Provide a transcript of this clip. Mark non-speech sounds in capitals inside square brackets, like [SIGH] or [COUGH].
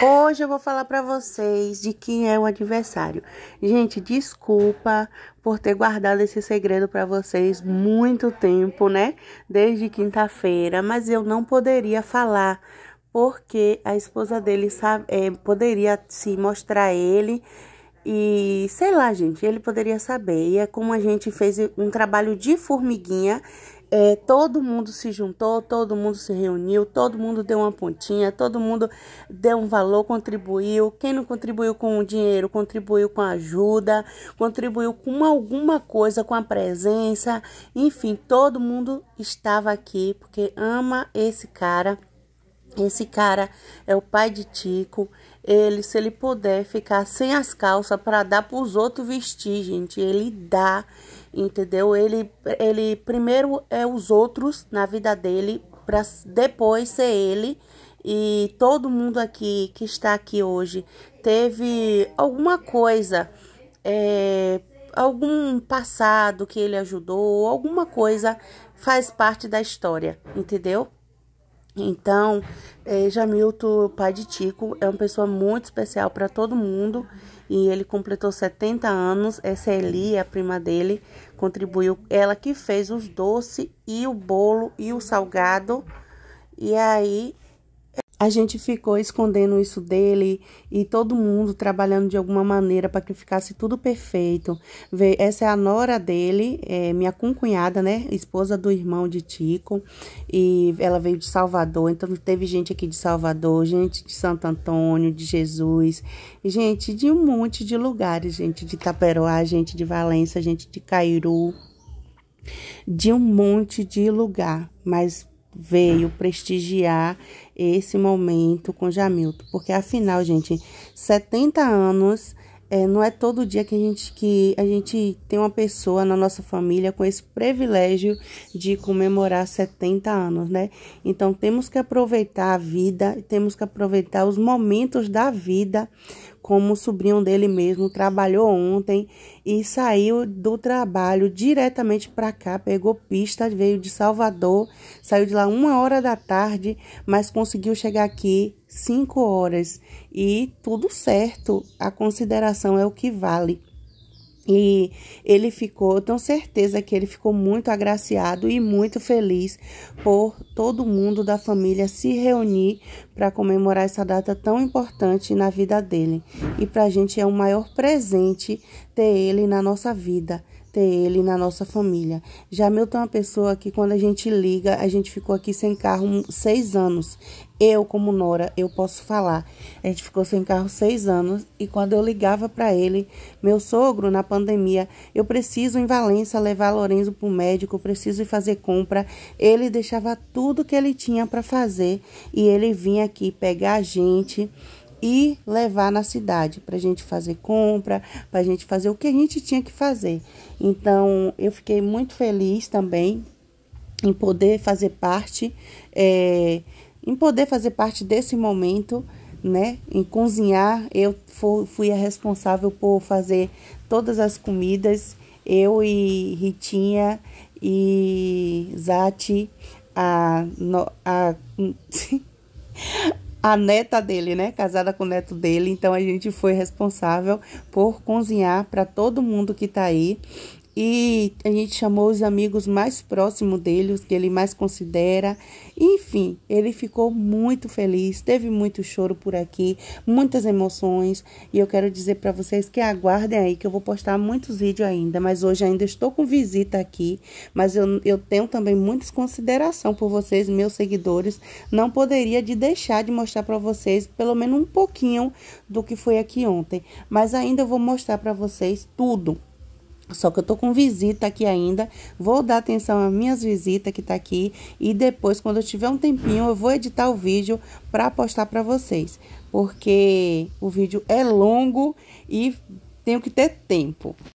Hoje eu vou falar para vocês de quem é o adversário. Gente, desculpa por ter guardado esse segredo para vocês muito tempo, né? Desde quinta-feira, mas eu não poderia falar porque a esposa dele sabe, é, poderia se mostrar a ele e sei lá, gente, ele poderia saber. E é como a gente fez um trabalho de formiguinha é, todo mundo se juntou, todo mundo se reuniu, todo mundo deu uma pontinha, todo mundo deu um valor, contribuiu. Quem não contribuiu com o dinheiro, contribuiu com a ajuda, contribuiu com alguma coisa, com a presença. Enfim, todo mundo estava aqui porque ama esse cara. Esse cara é o pai de Tico. Ele, se ele puder ficar sem as calças para dar para os outros vestir, gente, ele dá entendeu? Ele, ele primeiro é os outros na vida dele, para depois ser ele. E todo mundo aqui que está aqui hoje teve alguma coisa, é, algum passado que ele ajudou, alguma coisa faz parte da história, entendeu? Então, é, Jamilton, pai de Tico, é uma pessoa muito especial para todo mundo e ele completou 70 anos. Essa é Eli, a prima dele, contribuiu. Ela que fez os doces e o bolo e o salgado. E aí a gente ficou escondendo isso dele e todo mundo trabalhando de alguma maneira para que ficasse tudo perfeito. Essa é a nora dele, é minha concunhada, né? Esposa do irmão de Tico. E ela veio de Salvador. Então teve gente aqui de Salvador, gente de Santo Antônio, de Jesus, gente de um monte de lugares, gente de Itaperoá, gente de Valença, gente de Cairu, de um monte de lugar. Mas veio prestigiar esse momento com Jamilton, porque afinal, gente, 70 anos é, não é todo dia que a, gente, que a gente tem uma pessoa na nossa família com esse privilégio de comemorar 70 anos, né? Então temos que aproveitar a vida, temos que aproveitar os momentos da vida como o sobrinho dele mesmo trabalhou ontem e saiu do trabalho diretamente para cá, pegou pista, veio de Salvador, saiu de lá uma hora da tarde, mas conseguiu chegar aqui cinco horas e tudo certo. A consideração é o que vale. E ele ficou, eu tenho certeza que ele ficou muito agraciado e muito feliz por todo mundo da família se reunir para comemorar essa data tão importante na vida dele. E para a gente é o maior presente ter ele na nossa vida ter ele na nossa família. Já Milton é uma pessoa que quando a gente liga, a gente ficou aqui sem carro seis anos. Eu, como Nora, eu posso falar. A gente ficou sem carro seis anos e quando eu ligava para ele, meu sogro, na pandemia, eu preciso em Valença levar Lorenzo para o médico, preciso ir fazer compra. Ele deixava tudo que ele tinha para fazer e ele vinha aqui pegar a gente e levar na cidade para a gente fazer compra, para a gente fazer o que a gente tinha que fazer. Então eu fiquei muito feliz também em poder fazer parte, é, em poder fazer parte desse momento, né? Em cozinhar, eu fui a responsável por fazer todas as comidas, eu e Ritinha e Zati, a, a [LAUGHS] a neta dele, né? Casada com o neto dele. Então a gente foi responsável por cozinhar para todo mundo que tá aí e a gente chamou os amigos mais próximos dele, os que ele mais considera. Enfim, ele ficou muito feliz, teve muito choro por aqui, muitas emoções. E eu quero dizer para vocês que aguardem aí, que eu vou postar muitos vídeos ainda. Mas hoje ainda estou com visita aqui. Mas eu, eu tenho também muita consideração por vocês, meus seguidores. Não poderia de deixar de mostrar para vocês pelo menos um pouquinho do que foi aqui ontem. Mas ainda eu vou mostrar para vocês tudo só que eu tô com visita aqui ainda. Vou dar atenção às minhas visitas que tá aqui e depois quando eu tiver um tempinho eu vou editar o vídeo para postar para vocês, porque o vídeo é longo e tenho que ter tempo.